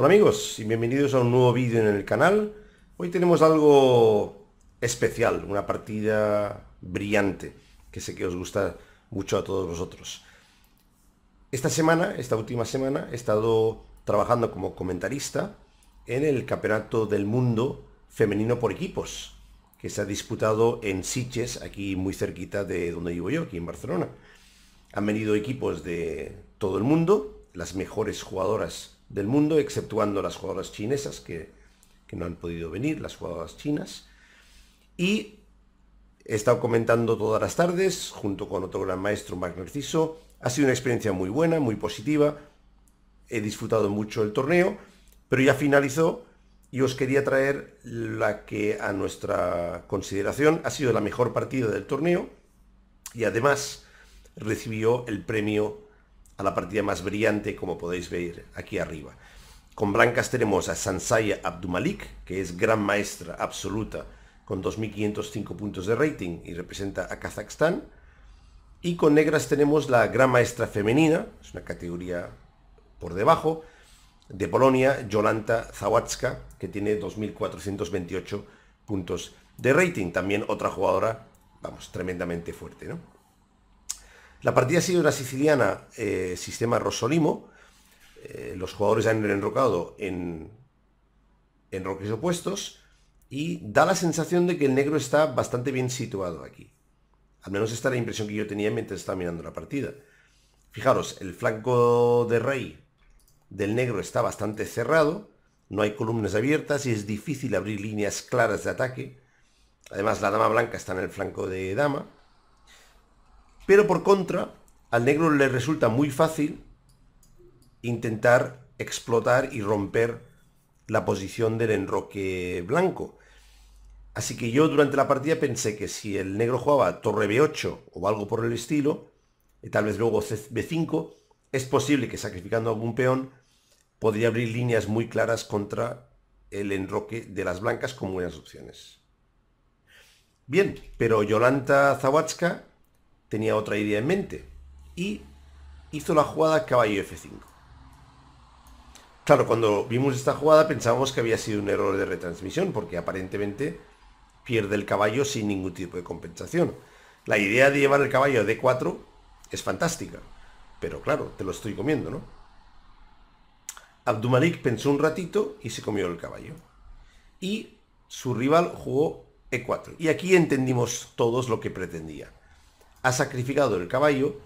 Hola amigos y bienvenidos a un nuevo vídeo en el canal. Hoy tenemos algo especial, una partida brillante, que sé que os gusta mucho a todos vosotros. Esta semana, esta última semana, he estado trabajando como comentarista en el Campeonato del Mundo Femenino por Equipos, que se ha disputado en Sitges, aquí muy cerquita de donde vivo yo, aquí en Barcelona. Han venido equipos de todo el mundo, las mejores jugadoras del mundo, exceptuando las jugadoras chinesas que, no han podido venir, las jugadoras chinas. Y he estado comentando todas las tardes, junto con otro gran maestro, Mark Narciso. Ha sido una experiencia muy buena, muy positiva. He disfrutado mucho el torneo, pero ya finalizó y os quería traer la que a nuestra consideración ha sido la mejor partida del torneo y además recibió el premio a la partida más brillante como podéis ver aquí arriba. Con blancas tenemos a Sansaya Abdumalik, que es gran maestra absoluta con 2.505 puntos de rating y representa a Kazajstán. Y con negras tenemos la gran maestra femenina, es una categoría por debajo, de Polonia, Yolanta Zawadzka, que tiene 2.428 puntos de rating. También otra jugadora, vamos, tremendamente fuerte, ¿no? La partida ha sido una siciliana eh, sistema Rosolimo. Eh, los jugadores han enrocado en, en roques opuestos y da la sensación de que el negro está bastante bien situado aquí. Al menos esta es la impresión que yo tenía mientras estaba mirando la partida. Fijaros, el flanco de rey del negro está bastante cerrado, no hay columnas abiertas y es difícil abrir líneas claras de ataque. Además, la dama blanca está en el flanco de dama. Pero por contra, al negro le resulta muy fácil intentar explotar y romper la posición del enroque blanco. Así que yo durante la partida pensé que si el negro jugaba torre b8 o algo por el estilo, y tal vez luego b5, es posible que sacrificando algún peón podría abrir líneas muy claras contra el enroque de las blancas con buenas opciones. Bien, pero Yolanta Zawatska tenía otra idea en mente y hizo la jugada caballo F5. Claro, cuando vimos esta jugada pensábamos que había sido un error de retransmisión porque aparentemente pierde el caballo sin ningún tipo de compensación. La idea de llevar el caballo a D4 es fantástica, pero claro, te lo estoy comiendo, ¿no? Abdumalik pensó un ratito y se comió el caballo. Y su rival jugó E4. Y aquí entendimos todos lo que pretendía ha sacrificado el caballo,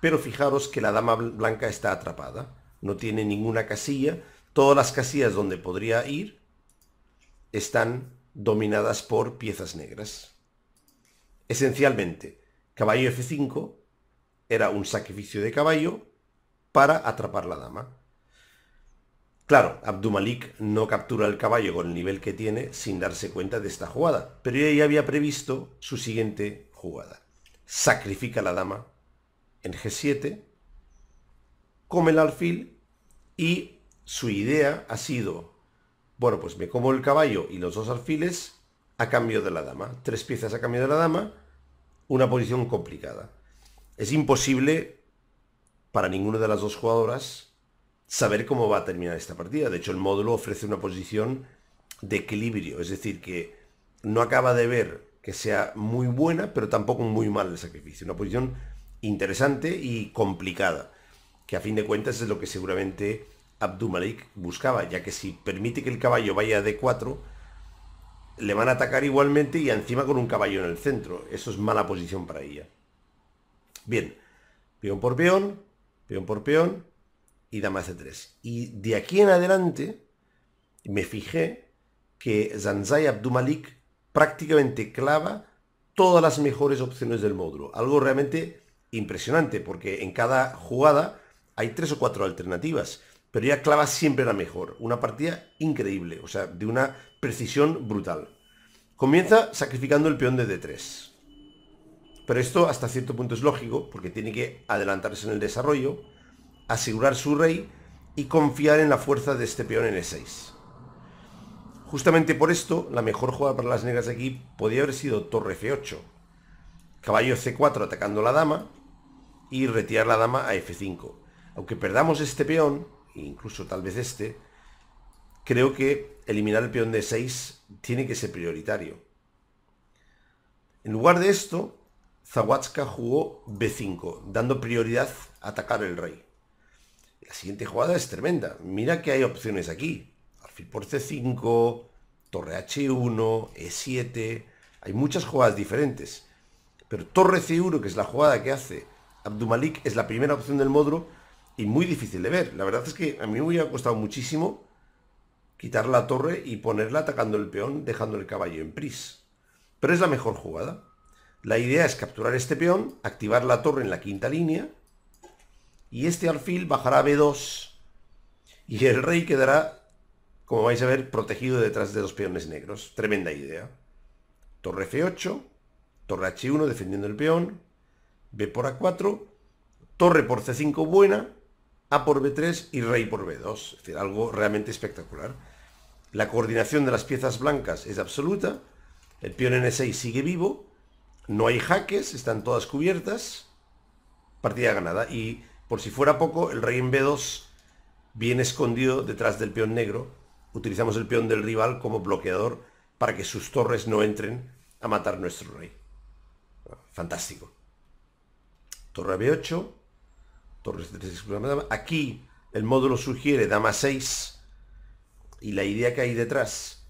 pero fijaros que la dama blanca está atrapada. No tiene ninguna casilla. Todas las casillas donde podría ir están dominadas por piezas negras. Esencialmente, caballo F5 era un sacrificio de caballo para atrapar la dama. Claro, Abdumalik no captura el caballo con el nivel que tiene sin darse cuenta de esta jugada, pero ella ya había previsto su siguiente jugada sacrifica la dama en G7, come el alfil y su idea ha sido, bueno, pues me como el caballo y los dos alfiles a cambio de la dama. Tres piezas a cambio de la dama, una posición complicada. Es imposible para ninguna de las dos jugadoras saber cómo va a terminar esta partida. De hecho, el módulo ofrece una posición de equilibrio, es decir, que no acaba de ver que sea muy buena, pero tampoco muy mal el sacrificio. Una posición interesante y complicada, que a fin de cuentas es lo que seguramente Abdumalik buscaba, ya que si permite que el caballo vaya de D4, le van a atacar igualmente y encima con un caballo en el centro. Eso es mala posición para ella. Bien, peón por peón, peón por peón y dama C3. Y de aquí en adelante me fijé que Zanzai Abdumalik prácticamente clava todas las mejores opciones del módulo. Algo realmente impresionante, porque en cada jugada hay tres o cuatro alternativas, pero ya clava siempre la mejor. Una partida increíble, o sea, de una precisión brutal. Comienza sacrificando el peón de D3. Pero esto hasta cierto punto es lógico, porque tiene que adelantarse en el desarrollo, asegurar su rey y confiar en la fuerza de este peón en E6. Justamente por esto, la mejor jugada para las negras aquí podría haber sido torre f8, caballo c4 atacando la dama y retirar la dama a f5. Aunque perdamos este peón, e incluso tal vez este, creo que eliminar el peón de 6 tiene que ser prioritario. En lugar de esto, Zawatska jugó b5, dando prioridad a atacar el rey. La siguiente jugada es tremenda. Mira que hay opciones aquí alfil por c5, torre h1, e7. Hay muchas jugadas diferentes. Pero torre c1, que es la jugada que hace Abdumalik, es la primera opción del módulo y muy difícil de ver. La verdad es que a mí me hubiera costado muchísimo quitar la torre y ponerla atacando el peón, dejando el caballo en pris. Pero es la mejor jugada. La idea es capturar este peón, activar la torre en la quinta línea, y este alfil bajará a B2, y el rey quedará como vais a ver, protegido detrás de los peones negros. Tremenda idea. Torre F8, torre H1 defendiendo el peón, B por A4, torre por C5 buena, A por B3 y rey por B2. Es decir, algo realmente espectacular. La coordinación de las piezas blancas es absoluta. El peón N6 sigue vivo. No hay jaques, están todas cubiertas. Partida ganada. Y por si fuera poco, el rey en B2 viene escondido detrás del peón negro utilizamos el peón del rival como bloqueador para que sus torres no entren a matar nuestro rey. Fantástico. Torre B8, torres 3 Aquí el módulo sugiere dama 6 y la idea que hay detrás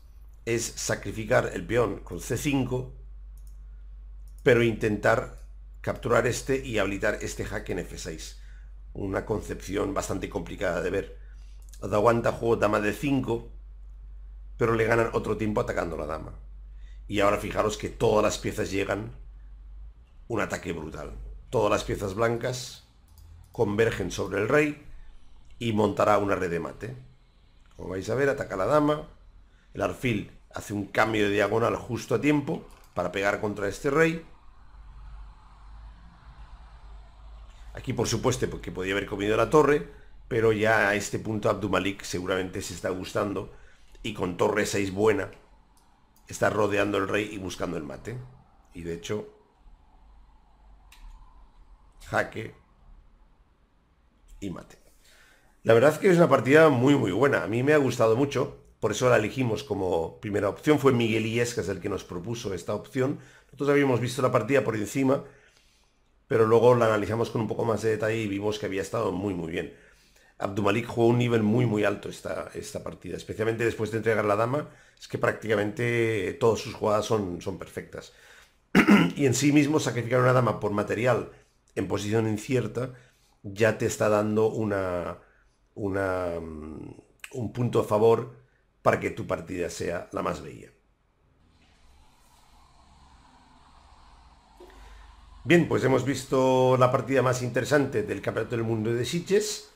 es sacrificar el peón con C5, pero intentar capturar este y habilitar este hack en F6. Una concepción bastante complicada de ver. La aguanta juego dama de 5, pero le ganan otro tiempo atacando la dama. Y ahora fijaros que todas las piezas llegan un ataque brutal. Todas las piezas blancas convergen sobre el rey y montará una red de mate. Como vais a ver, ataca a la dama. El arfil hace un cambio de diagonal justo a tiempo para pegar contra este rey. Aquí, por supuesto, porque podía haber comido la torre, pero ya a este punto Abdumalik seguramente se está gustando y con torre 6 buena está rodeando el rey y buscando el mate. Y de hecho, jaque y mate. La verdad es que es una partida muy muy buena. A mí me ha gustado mucho. Por eso la elegimos como primera opción. Fue Miguel Iescas el que nos propuso esta opción. Nosotros habíamos visto la partida por encima, pero luego la analizamos con un poco más de detalle y vimos que había estado muy muy bien. Abdumalik jugó un nivel muy muy alto esta, esta partida, especialmente después de entregar la dama, es que prácticamente todas sus jugadas son, son perfectas. y en sí mismo sacrificar una dama por material en posición incierta ya te está dando una, una, mm, un punto a favor para que tu partida sea la más bella. Bien, pues hemos visto la partida más interesante del Campeonato del Mundo de Sitges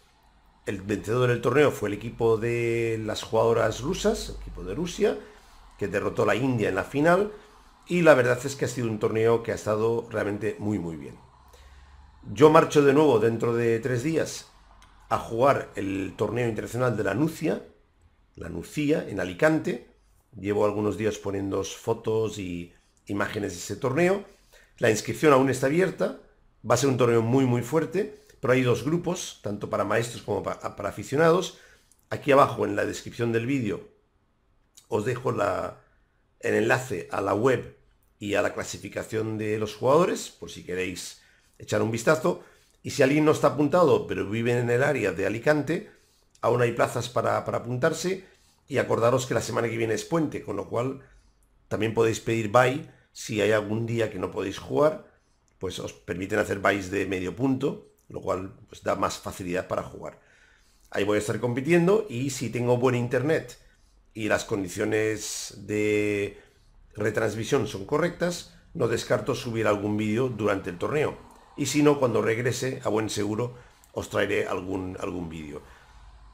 el vencedor del torneo fue el equipo de las jugadoras rusas, el equipo de Rusia, que derrotó a la India en la final. Y la verdad es que ha sido un torneo que ha estado realmente muy, muy bien. Yo marcho de nuevo dentro de tres días a jugar el torneo internacional de la Nucia, la Nucia en Alicante. Llevo algunos días poniendo fotos y imágenes de ese torneo. La inscripción aún está abierta. Va a ser un torneo muy, muy fuerte hay dos grupos, tanto para maestros como ah, para, aficionados. Aquí abajo en la descripción del vídeo os dejo la, el enlace a la web y a la clasificación de los jugadores, por si queréis echar un vistazo. Y si alguien no está apuntado, pero vive en el área de Alicante, aún hay plazas para, apuntarse. Y acordaros que la semana que viene es puente, con lo cual también podéis pedir bye si hay algún día que no podéis jugar, pues os permiten hacer buys de medio punto lo cual pues, da más facilidad para jugar. Ahí voy a estar compitiendo y si tengo buen internet y las condiciones de retransmisión son correctas, no descarto subir algún vídeo durante el torneo. Y si no, cuando regrese, a buen seguro, os traeré algún, algún vídeo.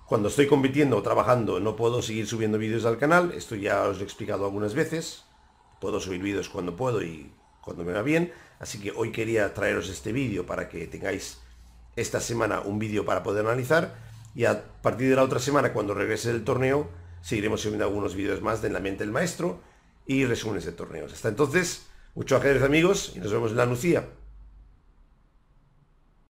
Cuando estoy compitiendo o trabajando no puedo seguir subiendo vídeos al canal, esto ya os lo he explicado algunas veces. Puedo subir vídeos cuando puedo y cuando me va bien. Así que hoy quería traeros este vídeo para que tengáis esta semana un vídeo para poder analizar y a partir de la otra semana, cuando regrese del torneo, seguiremos subiendo algunos vídeos más de En la mente del maestro y resúmenes de torneos. Hasta entonces, mucho ajedrez amigos y nos vemos en la Lucía.